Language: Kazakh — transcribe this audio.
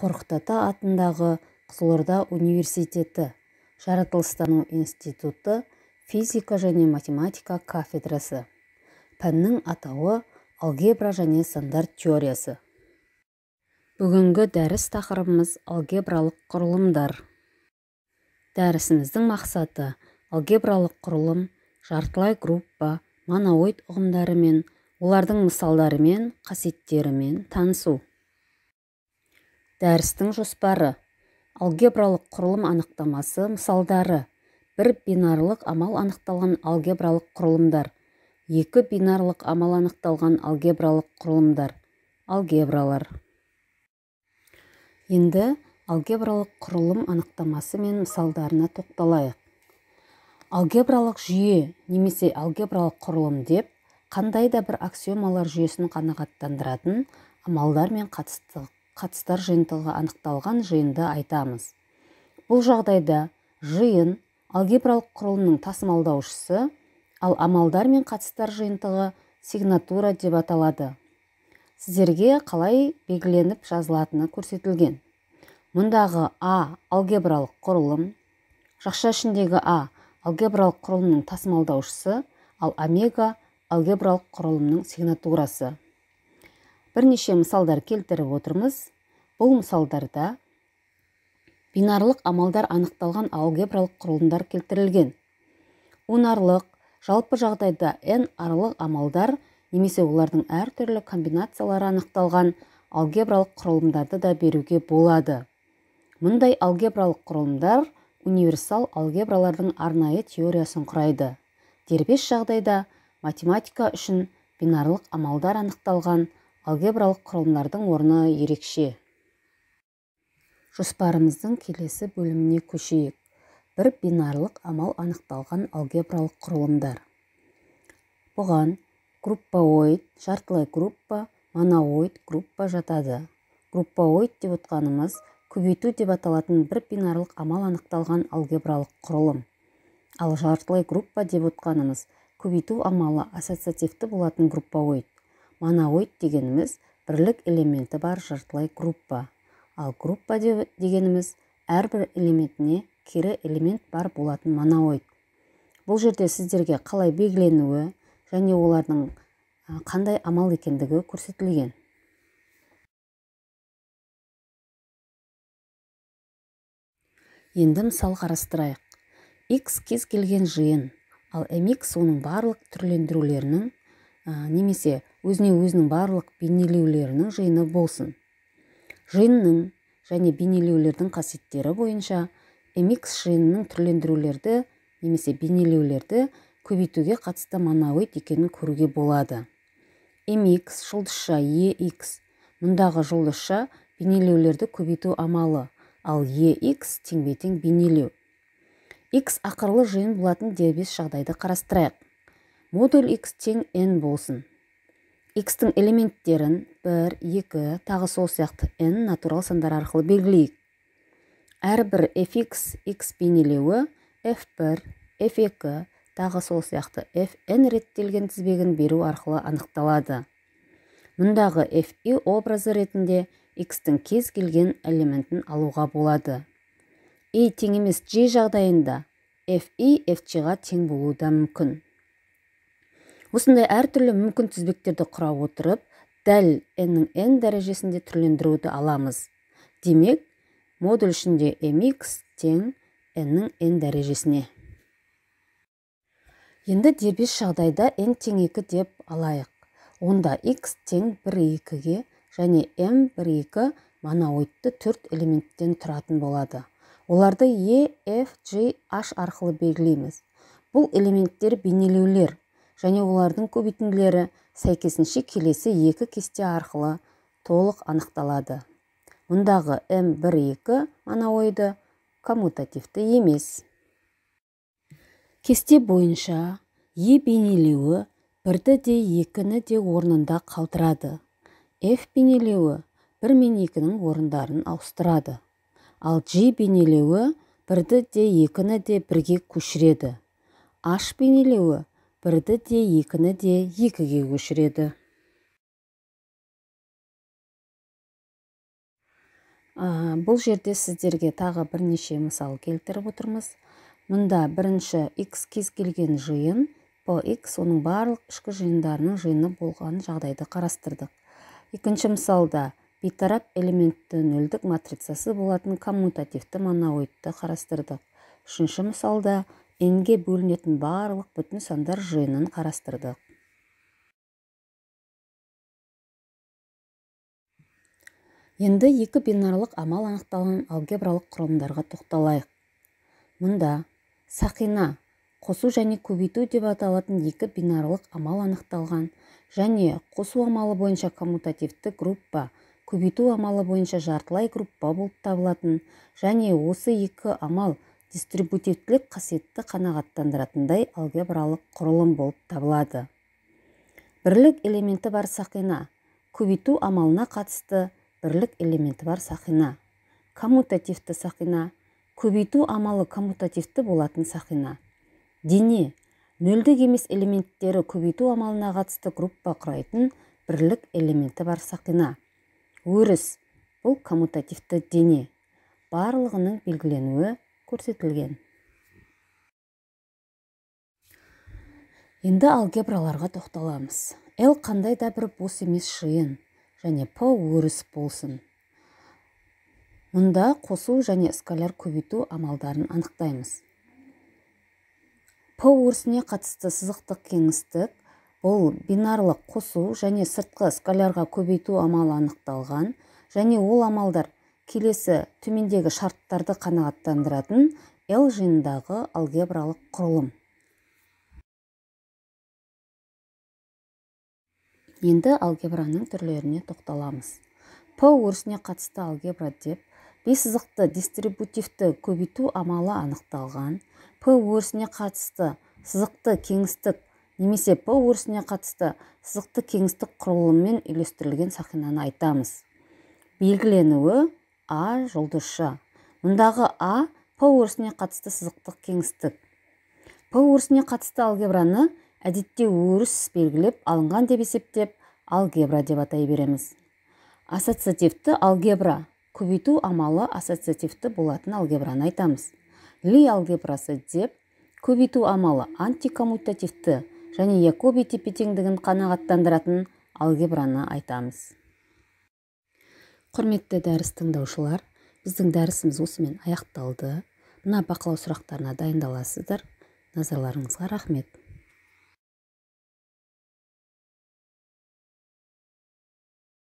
қорқыт ата атындағы қызылорда университеті жаратылыстану институты физика және математика кафедрасы пәннің атауы алгебра және сандар теориясы бүгінгі дәріс тақырыбымыз алгебралық құрылымдар дәрісіміздің мақсаты алгебралық құрылым жартылай группа моноид ұғымдарымен олардың мысалдарымен қасиеттерімен танысу дәрістің жоспары алгебралық құрылым анықтамасы мысалдары бір бинарлық амал анықталған алгебралық құрылымдар екі бинарлық амал анықталған алгебралық құрылымдар алгебралар енді алгебралық құрылым анықтамасы мен мысалдарына тоқталайық алгебралық жүйе немесе алгебралық құрылым деп қандай да бір аксиомалар жүйесін қанағаттандыратын амалдар мен қатысты қатыстар жиынтығы анықталған жиынды айтамыз бұл жағдайда жиын алгебралық құрылымның тасымалдаушысы ал амалдар мен қатыстар жиынтығы сигнатура деп аталады сіздерге қалай белгіленіп жазылатыны көрсетілген мұндағы а алгебралық құрылым жақша ішіндегі а алгебралық құрылымның тасымалдаушысы ал омега алгебралық құрылымның сигнатурасы бірнеше мысалдар келтіріп отырмыз бұл мысалдарда бинарлық амалдар анықталған алгебралық құрылымдар келтірілген Унарлық жалпы жағдайда n аралық амалдар немесе олардың әртүрлі комбинациялары анықталған алгебралық құрылымдарды да беруге болады мұндай алгебралық құрылымдар универсал алгебралардың арнайы теориясын құрайды дербес жағдайда математика үшін бинарлық амалдар анықталған алгебралық құрылымдардың орны ерекше жоспарымыздың келесі бөліміне көшейік бір бинарлық амал анықталған алгебралық құрылымдар бұған группаоид жартылай группа моноид группа жатады группаоид деп отқанымыз көбейту деп аталатын бір бинарлық амал анықталған алгебралық құрылым ал жартылай группа деп отқанымыз көбейту амалы ассоциативті болатын группаоид моноид дегеніміз бірлік элементі бар жартылай группа ал группа дегеніміз әрбір элементіне кері элемент бар болатын моноид бұл жерде сіздерге қалай белгіленуі және олардың қандай амал екендігі көрсетілген енді мысал қарастырайық x кез келген жиын ал mx оның барлық түрлендірулерінің немесе өзіне өзінің барлық бейнелеулерінің жиыны болсын жиынның және бейнелеулердің қасиеттері бойынша mx жиынының түрлендірулерді немесе бейнелеулерді көбейтуге қатысты монолит екенін көруге болады mx жұлдызша ex мұндағы жұлдызша бейнелеулерді көбейту амалы ал ex теңбе тең бейнелеу x ақырлы жиын болатын дербес жағдайды қарастырайық модуль x тең n болсын x-тің элементтерін 1, 2, тағы сол сияқты n натурал сандар арқылы белгілейік. Әрбір fx x бейнелеуі f1, f2, тағы сол сияқты fn реттелген тізбегін беру арқылы анықталады. Мұндағы fi образы ретінде x-тің кез келген элементін алуға болады. и тең емес j жағдайында fi fg-ға тең болуы да мүмкін осындай әртүрлі мүмкін тізбектерді құра отырып дәл n-нің n дәрежесінде түрлендіруді аламыз демек модуль ішінде mx тең n-нің n дәрежесіне енді дербес жағдайда n тең 2 деп алайық онда x тең 1 2-ге және m 1 2 моноидты төрт элементтен тұратын болады оларды е e, f g h арқылы белгілейміз бұл элементтер бейнелеулер және олардың көбейтінділері сәйкесінше келесі екі кесте арқылы толық анықталады мұндағы М1-2 ойды коммутативті емес кесте бойынша е бейнелеуі бірді де екіні де орнында қалтырады f бейнелеуі бір мен екінің орындарын ауыстырады ал g бейнелеуі бірді де екіні де бірге көшіреді h бейнелеуі бірді де екіні де екіге көшіреді а, бұл жерде сіздерге тағы бірнеше мысал келтіріп отырмыз мұнда бірінші x кез келген жиын X оның барлық ішкі жиындарының жиыны болған жағдайды қарастырдық екінші мысалда бейтарап элементті нөлдік матрицасы болатын коммутативті моноидты қарастырдық үшінші мысалда инге бөлінетін барлық бүтін сандар жиынын қарастырдық енді екі бинарлық амал анықталған алгебралық құрылымдарға тоқталайық мұнда сақина қосу және көбейту деп аталатын екі бинарлық амал анықталған және қосу амалы бойынша коммутативті группа көбейту амалы бойынша жартылай группа болып табылатын және осы екі амал дистрибутивтілік қасиетті қанағаттандыратындай алгебралық құрылым болып табылады бірлік элементі бар сақина көбейту амалына қатысты бірлік элементі бар сақина коммутативті сақина көбейту амалы коммутативті болатын сақина дене нөлдік емес элементтері көбейту амалына қатысты группа құрайтын бірлік элементі бар сақина өріс бұл коммутативті дене барлығының белгіленуі көрсетілген енді алгебраларға тоқталамыз л қандай да бір бос емес шиын, және п өріс болсын мұнда қосу және скаляр көбейту амалдарын анықтаймыз п өрісіне қатысты сызықтық кеңістік бұл бинарлық қосу және сыртқы скалярға көбейту амалы анықталған және ол амалдар келесі төмендегі шарттарды қанағаттандыратын жиынындағы алгебралық құрылым енді алгебраның түрлеріне тоқталамыз п өрісіне қатысты алгебра деп бес сызықты дистрибутивті көбейту амалы анықталған п өрісіне қатысты сызықты кеңістік немесе п өрісіне қатысты сызықты кеңістік құрылымымен үйлестірілген сақинаны айтамыз белгіленуі а жұлдызша мұндағы а п өрісіне қатысты сызықтық кеңістік п өрісіне қатысты алгебраны әдетте өріс белгілеп алынған деп есептеп алгебра деп атай береміз ассоциативті алгебра көбейту амалы ассоциативті болатын алгебраны айтамыз ли алгебрасы деп көбейту амалы антикоммутативті және якоби тепе теңдігін қанағаттандыратын алгебраны айтамыз құрметті дәріс тыңдаушылар біздің дәрісіміз осымен аяқталды мына бақылау сұрақтарына дайындаласыздар назарларыңызға рахмет